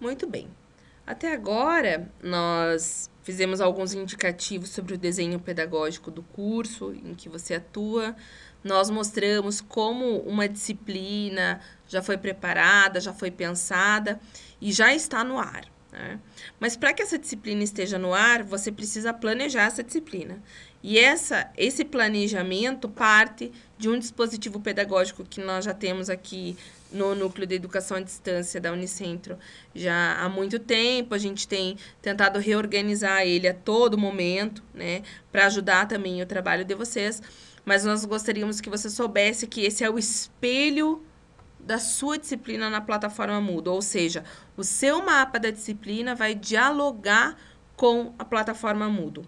Muito bem. Até agora, nós fizemos alguns indicativos sobre o desenho pedagógico do curso em que você atua. Nós mostramos como uma disciplina já foi preparada, já foi pensada e já está no ar. Né? Mas para que essa disciplina esteja no ar, você precisa planejar essa disciplina. E essa, esse planejamento parte de um dispositivo pedagógico que nós já temos aqui no Núcleo de Educação à Distância da Unicentro já há muito tempo. A gente tem tentado reorganizar ele a todo momento, né, para ajudar também o trabalho de vocês. Mas nós gostaríamos que você soubesse que esse é o espelho da sua disciplina na plataforma Moodle, ou seja, o seu mapa da disciplina vai dialogar com a plataforma Moodle.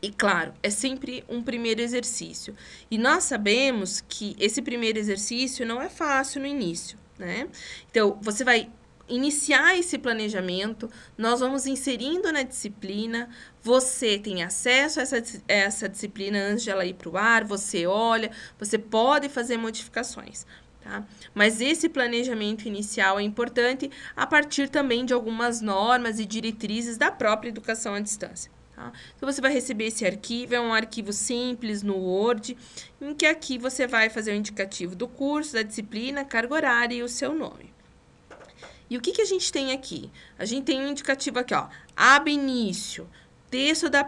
E claro, é sempre um primeiro exercício. E nós sabemos que esse primeiro exercício não é fácil no início, né? Então, você vai iniciar esse planejamento, nós vamos inserindo na disciplina, você tem acesso a essa, essa disciplina antes de ela ir para o ar, você olha, você pode fazer modificações. Tá? Mas esse planejamento inicial é importante a partir também de algumas normas e diretrizes da própria educação à distância. Tá? Então, você vai receber esse arquivo, é um arquivo simples no Word, em que aqui você vai fazer o indicativo do curso, da disciplina, carga horária e o seu nome. E o que, que a gente tem aqui? A gente tem um indicativo aqui, ó, ab início texto da,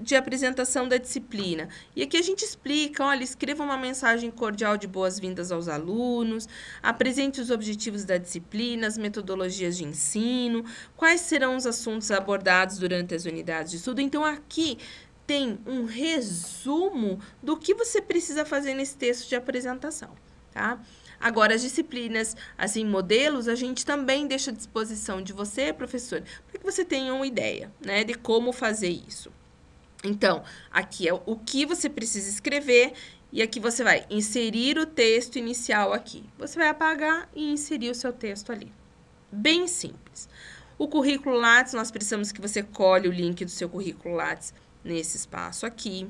de apresentação da disciplina. E aqui a gente explica, olha, escreva uma mensagem cordial de boas-vindas aos alunos, apresente os objetivos da disciplina, as metodologias de ensino, quais serão os assuntos abordados durante as unidades de estudo. Então, aqui tem um resumo do que você precisa fazer nesse texto de apresentação, tá? Agora, as disciplinas, assim, modelos, a gente também deixa à disposição de você, professor, para que você tenha uma ideia, né, de como fazer isso. Então, aqui é o que você precisa escrever e aqui você vai inserir o texto inicial aqui. Você vai apagar e inserir o seu texto ali. Bem simples. O currículo Lattes, nós precisamos que você colhe o link do seu currículo Lattes nesse espaço aqui.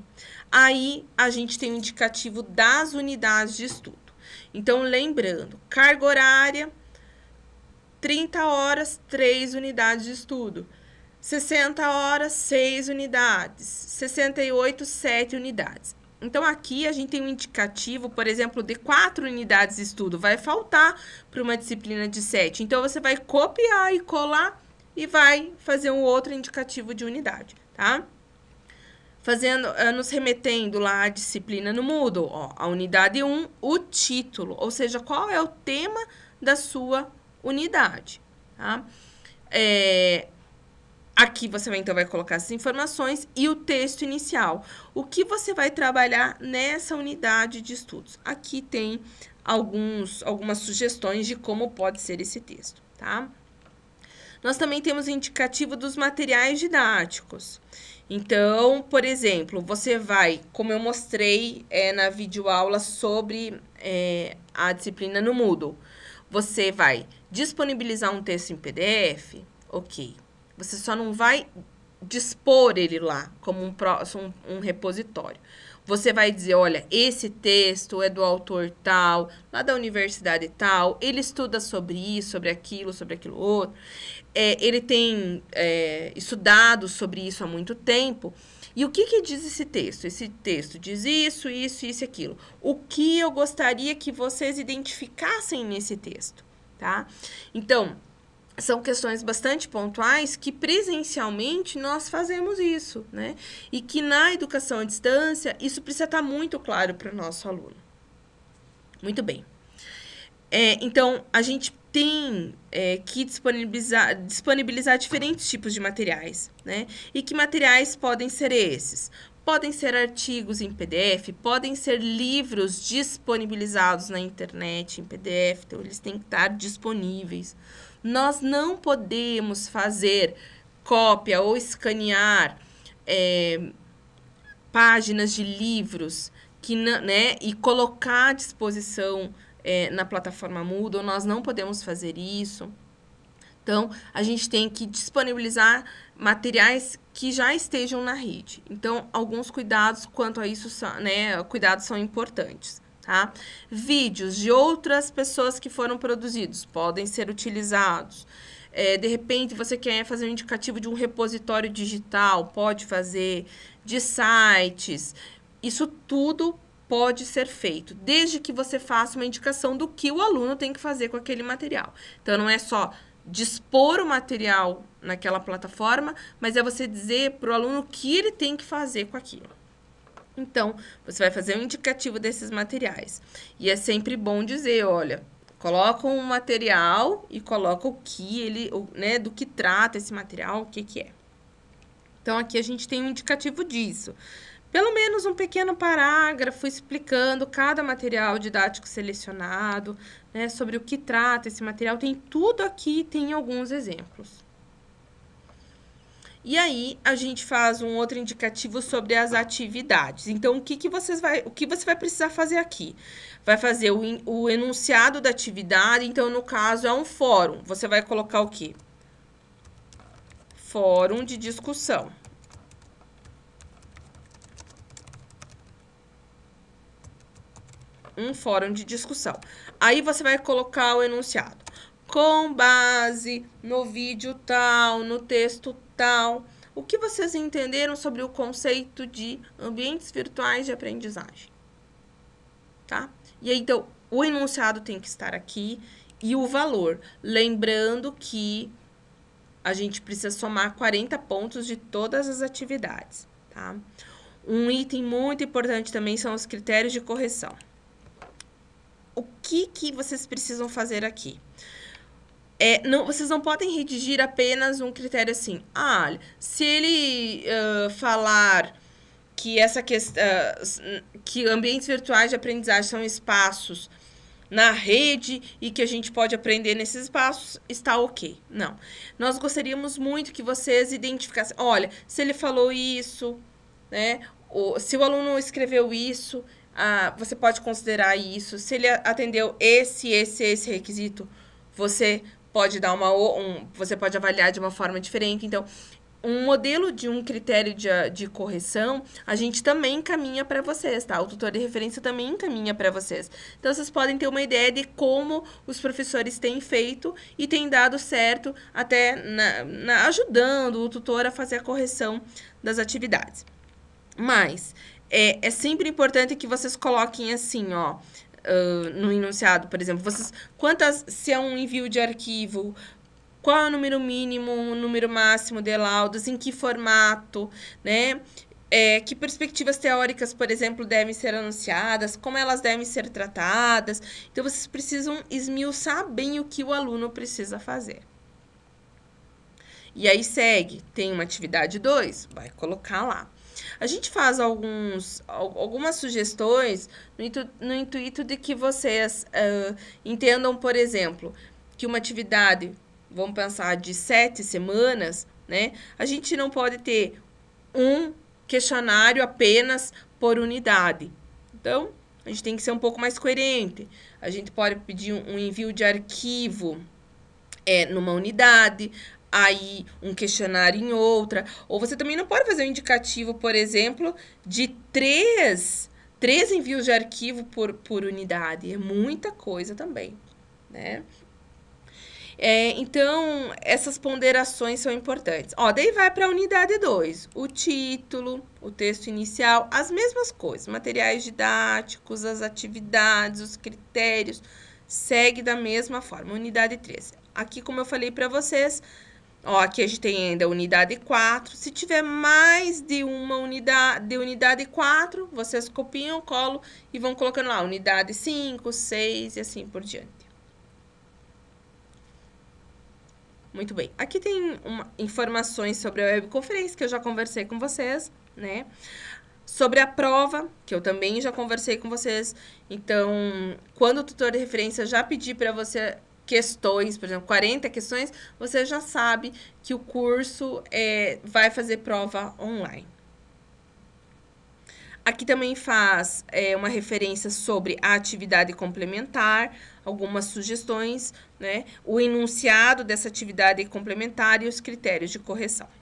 Aí, a gente tem o um indicativo das unidades de estudo. Então, lembrando, carga horária, 30 horas, 3 unidades de estudo. 60 horas, 6 unidades. 68, 7 unidades. Então, aqui a gente tem um indicativo, por exemplo, de 4 unidades de estudo. Vai faltar para uma disciplina de 7. Então, você vai copiar e colar e vai fazer um outro indicativo de unidade, tá? Tá? fazendo, ah, nos remetendo lá à disciplina no Moodle, ó, a unidade 1, o título, ou seja, qual é o tema da sua unidade, tá? É, Aqui você então vai colocar as informações e o texto inicial. O que você vai trabalhar nessa unidade de estudos? Aqui tem alguns, algumas sugestões de como pode ser esse texto, tá? Nós também temos indicativo dos materiais didáticos. Então, por exemplo, você vai, como eu mostrei é, na videoaula sobre é, a disciplina no Moodle, você vai disponibilizar um texto em PDF, ok. Você só não vai dispor ele lá como um, um, um repositório. Você vai dizer, olha, esse texto é do autor tal, lá da universidade tal, ele estuda sobre isso, sobre aquilo, sobre aquilo outro. É, ele tem é, estudado sobre isso há muito tempo. E o que, que diz esse texto? Esse texto diz isso, isso, isso e aquilo. O que eu gostaria que vocês identificassem nesse texto, tá? Então, são questões bastante pontuais que presencialmente nós fazemos isso, né? E que na educação à distância isso precisa estar tá muito claro para o nosso aluno. Muito bem. É, então, a gente tem é, que disponibilizar, disponibilizar diferentes tipos de materiais, né? E que materiais podem ser esses? Podem ser artigos em PDF, podem ser livros disponibilizados na internet em PDF, então eles têm que estar disponíveis nós não podemos fazer cópia ou escanear é, páginas de livros que né, e colocar à disposição é, na plataforma Moodle. Nós não podemos fazer isso. Então, a gente tem que disponibilizar materiais que já estejam na rede. Então, alguns cuidados quanto a isso, né, cuidados são importantes tá? Vídeos de outras pessoas que foram produzidos podem ser utilizados. É, de repente você quer fazer um indicativo de um repositório digital, pode fazer, de sites. Isso tudo pode ser feito, desde que você faça uma indicação do que o aluno tem que fazer com aquele material. Então não é só dispor o material naquela plataforma, mas é você dizer para o aluno o que ele tem que fazer com aquilo. Então, você vai fazer um indicativo desses materiais. E é sempre bom dizer, olha, coloca um material e coloca o que ele, né, do que trata esse material, o que que é. Então, aqui a gente tem um indicativo disso. Pelo menos um pequeno parágrafo explicando cada material didático selecionado, né, sobre o que trata esse material. Tem tudo aqui, tem alguns exemplos. E aí a gente faz um outro indicativo sobre as atividades. Então o que, que vocês vai, o que você vai precisar fazer aqui? Vai fazer o, o enunciado da atividade. Então no caso é um fórum. Você vai colocar o quê? Fórum de discussão. Um fórum de discussão. Aí você vai colocar o enunciado com base no vídeo tal, no texto tal. O que vocês entenderam sobre o conceito de ambientes virtuais de aprendizagem? Tá? E aí, então, o enunciado tem que estar aqui e o valor. Lembrando que a gente precisa somar 40 pontos de todas as atividades, tá? Um item muito importante também são os critérios de correção. O que, que vocês precisam fazer aqui? É, não, vocês não podem redigir apenas um critério assim. Ah, se ele uh, falar que essa questão uh, que ambientes virtuais de aprendizagem são espaços na rede e que a gente pode aprender nesses espaços, está ok. Não. Nós gostaríamos muito que vocês identificassem. Olha, se ele falou isso, né? se o aluno escreveu isso, ah, você pode considerar isso. Se ele atendeu esse, esse, esse requisito, você pode dar uma. Um, você pode avaliar de uma forma diferente. Então, um modelo de um critério de, de correção, a gente também encaminha para vocês, tá? O tutor de referência também encaminha para vocês. Então, vocês podem ter uma ideia de como os professores têm feito e têm dado certo, até na, na, ajudando o tutor a fazer a correção das atividades. Mas, é, é sempre importante que vocês coloquem assim, ó no enunciado, por exemplo, vocês quantas se é um envio de arquivo, qual é o número mínimo, o número máximo de laudos, em que formato, né? É, que perspectivas teóricas, por exemplo, devem ser anunciadas, como elas devem ser tratadas. Então, vocês precisam esmiuçar bem o que o aluno precisa fazer. E aí segue, tem uma atividade 2, vai colocar lá. A gente faz alguns, algumas sugestões no, intu, no intuito de que vocês uh, entendam, por exemplo, que uma atividade, vamos pensar, de sete semanas, né? A gente não pode ter um questionário apenas por unidade. Então, a gente tem que ser um pouco mais coerente. A gente pode pedir um envio de arquivo é, numa unidade, aí um questionário em outra. Ou você também não pode fazer um indicativo, por exemplo, de três, três envios de arquivo por, por unidade. É muita coisa também, né? É, então, essas ponderações são importantes. Ó, daí vai para a unidade 2. O título, o texto inicial, as mesmas coisas. Materiais didáticos, as atividades, os critérios. Segue da mesma forma. Unidade 3. Aqui, como eu falei para vocês, Ó, aqui a gente tem ainda unidade 4. Se tiver mais de uma unidade, de unidade 4, vocês copiam, colam e vão colocando lá unidade 5, 6 e assim por diante. Muito bem. Aqui tem uma, informações sobre a webconferência que eu já conversei com vocês, né? Sobre a prova, que eu também já conversei com vocês. Então, quando o tutor de referência já pedi para você questões, por exemplo, 40 questões, você já sabe que o curso é, vai fazer prova online. Aqui também faz é, uma referência sobre a atividade complementar, algumas sugestões, né? O enunciado dessa atividade complementar e os critérios de correção.